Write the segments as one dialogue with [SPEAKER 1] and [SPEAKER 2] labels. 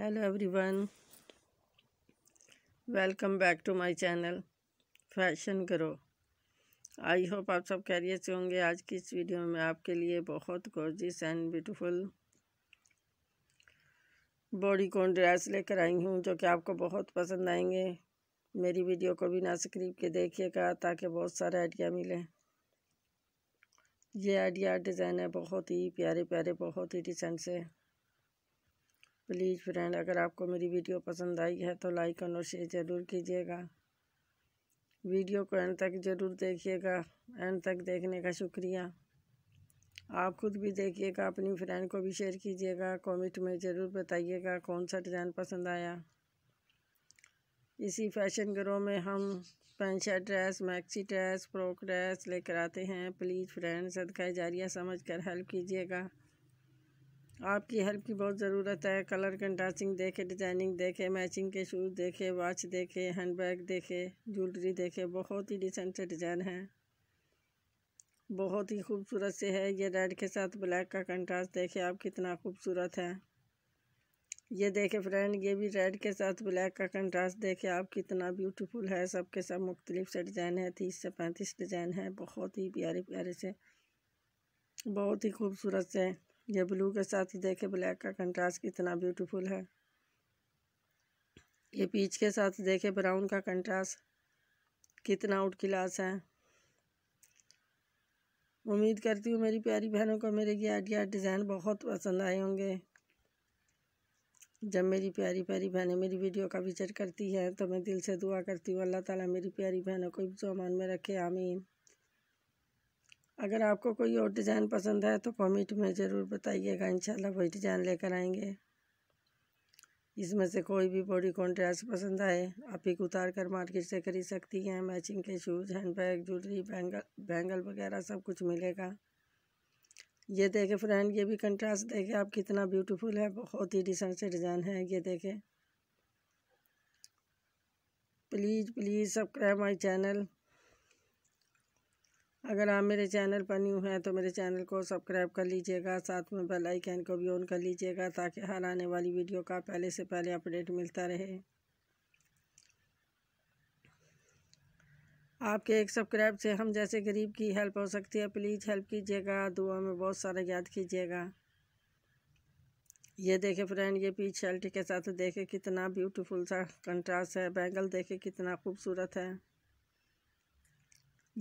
[SPEAKER 1] hello everyone welcome back to my channel fashion करो I hope आप सब career से होंगे आज की इस वीडियो में आपके लिए बहुत gorgeous and beautiful bodycon dress लेकर आई हूँ जो कि आपको बहुत पसंद आएंगे मेरी वीडियो को भी ना स्क्रीप के देखिएगा ताकि बहुत सारे आइडिया मिले ये आइडिया डिज़ाइन है बहुत ही प्यारे प्यारे बहुत ही डिसेंट से प्लीज़ फ्रेंड अगर आपको मेरी वीडियो पसंद आई है तो लाइक और शेयर ज़रूर कीजिएगा वीडियो को एंड तक ज़रूर देखिएगा एंड तक देखने का शुक्रिया आप खुद भी देखिएगा अपनी फ्रेंड को भी शेयर कीजिएगा कमेंट में ज़रूर बताइएगा कौन सा डिज़ाइन पसंद आया इसी फैशन ग्रो में हम pant dress maxi dress frock dress लेकर आते हैं प्लीज़ फ्रेंड सदका जारिया समझ कर हेल्प कीजिएगा आपकी हेल्प की बहुत ज़रूरत है कलर कंट्रास्टिंग देखे डिज़ाइनिंग देखे मैचिंग के शूज़ देखे वॉच देखे हैंड बैग देखे ज्वेलरी देखे बहुत ही डिसेंट से डिज़ाइन है बहुत ही खूबसूरत से है ये रेड के साथ ब्लैक का कंट्रास्ट देखे आप कितना खूबसूरत है ये देखे फ्रेंड ये भी रेड के साथ ब्लैक का कंट्रास्ट देखे आप कितना ब्यूटीफुल है सब के सब मुख्तलिफ से डिज़ाइन है तीस से पैंतीस डिज़ाइन है बहुत ही प्यारे प्यारे से बहुत ही खूबसूरत से ये ब्लू के साथ ही देखे ब्लैक का कंट्रास्ट कितना ब्यूटीफुल है ये पीच के साथ देखे ब्राउन का कंट्रास्ट कितना आउट क्लास है उम्मीद करती हूँ मेरी प्यारी बहनों को मेरे ये आइडिया डिज़ाइन बहुत पसंद आए होंगे जब मेरी प्यारी प्यारी बहनें मेरी वीडियो का विचर करती हैं तो मैं दिल से दुआ करती हूँ अल्लाह ताला मेरी प्यारी बहनों को भी सामान में रखे आमीन अगर आपको कोई और डिज़ाइन पसंद है तो कमेंट में ज़रूर बताइएगा इंशाल्लाह वही डिज़ाइन लेकर आएंगे इसमें से कोई भी बॉडी कॉन्ट्रास्ट पसंद आए आप एक उतार कर मार्केट से खरीद सकती हैं मैचिंग के shoes hand bag jewellery bangle bangle वगैरह सब कुछ मिलेगा ये देखें फ्रेंड ये भी कंट्रास्ट देखें आप कितना ब्यूटीफुल है बहुत ही डिसेंट से डिज़ाइन है ये देखें please please subscribe my channel अगर आप मेरे चैनल पर न्यू हैं तो मेरे चैनल को सब्सक्राइब कर लीजिएगा साथ में बेल आइकन को भी ऑन कर लीजिएगा ताकि हर आने वाली वीडियो का पहले से पहले अपडेट मिलता रहे आपके एक सब्सक्राइब से हम जैसे गरीब की हेल्प हो सकती है प्लीज़ हेल्प कीजिएगा दुआ में बहुत सारा याद कीजिएगा ये देखे फ्रेंड ये पीच शर्ट के साथ देखे कितना ब्यूटीफुल सा कंट्रास्ट है बैंगल देखे कितना खूबसूरत है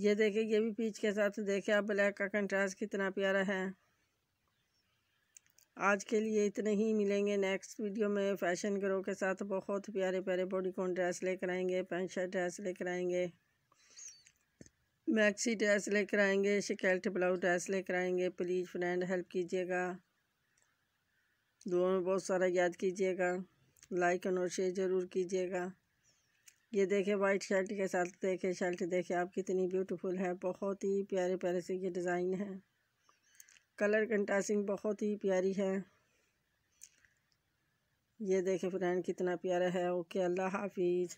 [SPEAKER 1] ये देखिए ये भी पीच के साथ देखे देखिए आप ब्लैक का कंट्रास्ट कितना प्यारा है आज के लिए इतने ही मिलेंगे नेक्स्ट वीडियो में फैशन ग्रो के साथ बहुत प्यारे प्यारे बॉडी कॉन ड्रेस लेकर आएंगे पैंट शर्ट ड्रेस लेकर आएंगे मैक्सी ड्रेस लेकर आएंगे शिकल्ट ब्लाउज ड्रेस लेकर आएंगे प्लीज़ फ्रेंड हेल्प कीजिएगा दोनों में बहुत सारा याद कीजिएगा लाइक और शेयर ज़रूर कीजिएगा ये देखे वाइट शर्ट के साथ देखे शर्ट देखे आप कितनी ब्यूटीफुल है बहुत ही प्यारे प्यारे से ये डिज़ाइन है कलर कंटासिंग बहुत ही प्यारी है ये देखें फ्रेंड कितना प्यारा है ओके अल्लाह हाफिज़